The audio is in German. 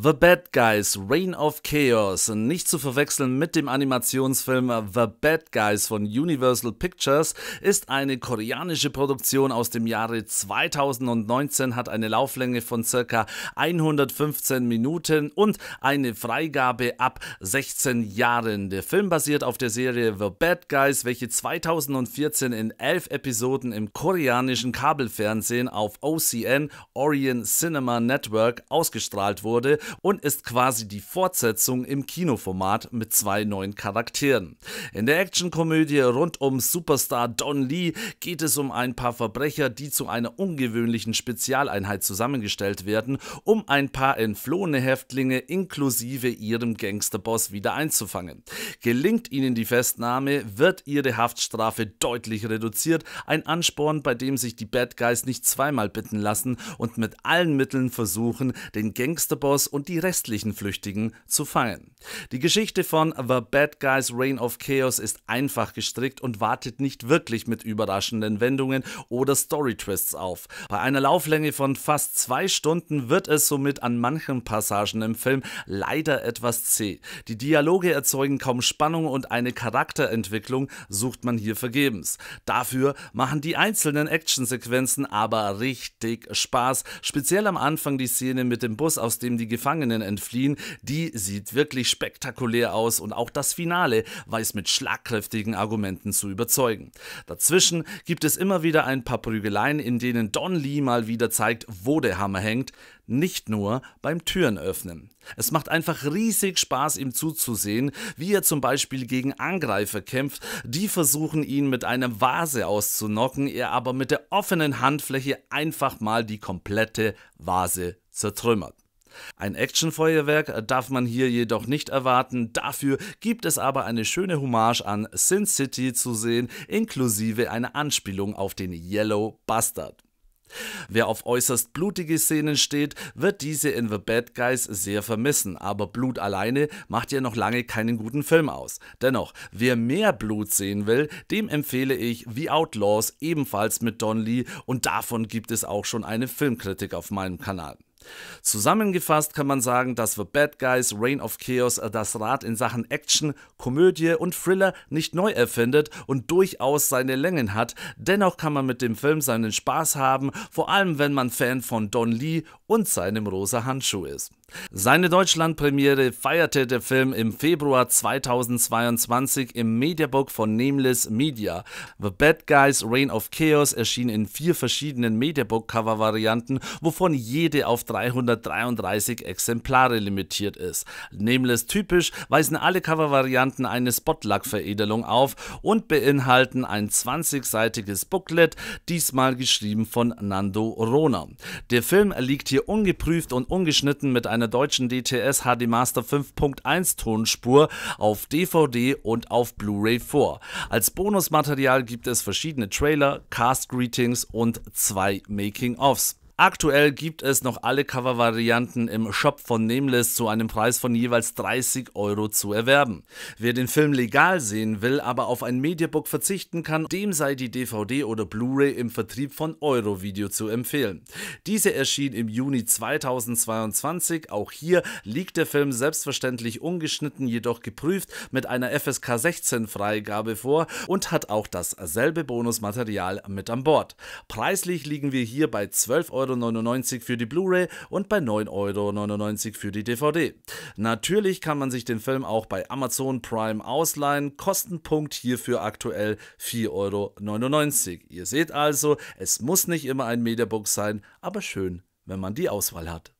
The Bad Guys, Reign of Chaos, nicht zu verwechseln mit dem Animationsfilm The Bad Guys von Universal Pictures, ist eine koreanische Produktion aus dem Jahre 2019, hat eine Lauflänge von circa 115 Minuten und eine Freigabe ab 16 Jahren. Der Film basiert auf der Serie The Bad Guys, welche 2014 in elf Episoden im koreanischen Kabelfernsehen auf OCN Orion Cinema Network ausgestrahlt wurde und ist quasi die Fortsetzung im Kinoformat mit zwei neuen Charakteren. In der Actionkomödie rund um Superstar Don Lee geht es um ein paar Verbrecher, die zu einer ungewöhnlichen Spezialeinheit zusammengestellt werden, um ein paar entflohene Häftlinge inklusive ihrem Gangsterboss wieder einzufangen. Gelingt ihnen die Festnahme, wird ihre Haftstrafe deutlich reduziert, ein Ansporn, bei dem sich die Bad Guys nicht zweimal bitten lassen und mit allen Mitteln versuchen, den Gangsterboss und und die restlichen Flüchtigen zu fangen. Die Geschichte von The Bad Guys Reign of Chaos ist einfach gestrickt und wartet nicht wirklich mit überraschenden Wendungen oder Storytwists auf. Bei einer Lauflänge von fast zwei Stunden wird es somit an manchen Passagen im Film leider etwas zäh. Die Dialoge erzeugen kaum Spannung und eine Charakterentwicklung sucht man hier vergebens. Dafür machen die einzelnen Actionsequenzen aber richtig Spaß, speziell am Anfang die Szene mit dem Bus, aus dem die Gefangenen entfliehen, die sieht wirklich spektakulär aus und auch das Finale weiß mit schlagkräftigen Argumenten zu überzeugen. Dazwischen gibt es immer wieder ein paar Prügeleien, in denen Don Lee mal wieder zeigt, wo der Hammer hängt, nicht nur beim Türen öffnen. Es macht einfach riesig Spaß, ihm zuzusehen, wie er zum Beispiel gegen Angreifer kämpft, die versuchen, ihn mit einer Vase auszunocken, er aber mit der offenen Handfläche einfach mal die komplette Vase zertrümmert. Ein Actionfeuerwerk darf man hier jedoch nicht erwarten, dafür gibt es aber eine schöne Hommage an Sin City zu sehen, inklusive einer Anspielung auf den Yellow Bastard. Wer auf äußerst blutige Szenen steht, wird diese in The Bad Guys sehr vermissen, aber Blut alleine macht ja noch lange keinen guten Film aus. Dennoch, wer mehr Blut sehen will, dem empfehle ich The Outlaws ebenfalls mit Don Lee und davon gibt es auch schon eine Filmkritik auf meinem Kanal. Zusammengefasst kann man sagen, dass The Bad Guys Reign of Chaos äh, das Rad in Sachen Action, Komödie und Thriller nicht neu erfindet und durchaus seine Längen hat. Dennoch kann man mit dem Film seinen Spaß haben, vor allem wenn man Fan von Don Lee und seinem rosa Handschuh ist. Seine Deutschlandpremiere feierte der Film im Februar 2022 im Mediabook von Nameless Media. The Bad Guys Reign of Chaos erschien in vier verschiedenen Mediabook-Cover-Varianten, wovon jede auf 333 Exemplare limitiert ist. Nameless typisch weisen alle Cover-Varianten eine Spotluck-Veredelung auf und beinhalten ein 20-seitiges Booklet, diesmal geschrieben von Nando Rona. Der Film liegt hier ungeprüft und ungeschnitten mit einem einer deutschen DTS HD Master 5.1 Tonspur auf DVD und auf Blu-ray vor. Als Bonusmaterial gibt es verschiedene Trailer, Cast Greetings und zwei making offs Aktuell gibt es noch alle Covervarianten im Shop von Nameless zu einem Preis von jeweils 30 Euro zu erwerben. Wer den Film legal sehen will, aber auf ein Mediabook verzichten kann, dem sei die DVD oder Blu-ray im Vertrieb von Eurovideo zu empfehlen. Diese erschien im Juni 2022. Auch hier liegt der Film selbstverständlich ungeschnitten, jedoch geprüft mit einer FSK 16 Freigabe vor und hat auch dasselbe Bonusmaterial mit an Bord. Preislich liegen wir hier bei 12 Euro 8,99 Euro für die Blu-ray und bei 9,99 Euro für die DVD. Natürlich kann man sich den Film auch bei Amazon Prime ausleihen, Kostenpunkt hierfür aktuell 4,99 Euro. Ihr seht also, es muss nicht immer ein Mediabook sein, aber schön, wenn man die Auswahl hat.